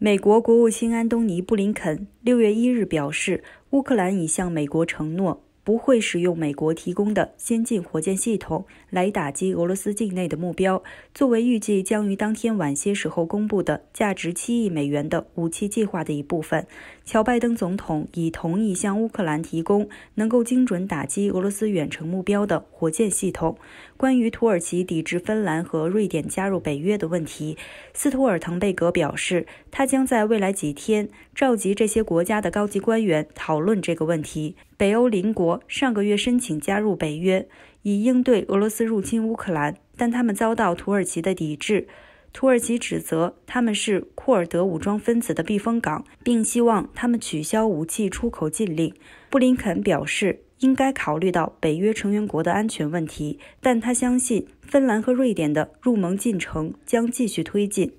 美国国务卿安东尼·布林肯六月一日表示，乌克兰已向美国承诺。不会使用美国提供的先进火箭系统来打击俄罗斯境内的目标。作为预计将于当天晚些时候公布的价值七亿美元的武器计划的一部分，乔·拜登总统已同意向乌克兰提供能够精准打击俄罗斯远程目标的火箭系统。关于土耳其抵制芬兰和瑞典加入北约的问题，斯图尔滕贝格表示，他将在未来几天召集这些国家的高级官员讨论这个问题。北欧邻国上个月申请加入北约，以应对俄罗斯入侵乌克兰，但他们遭到土耳其的抵制。土耳其指责他们是库尔德武装分子的避风港，并希望他们取消武器出口禁令。布林肯表示，应该考虑到北约成员国的安全问题，但他相信芬兰和瑞典的入盟进程将继续推进。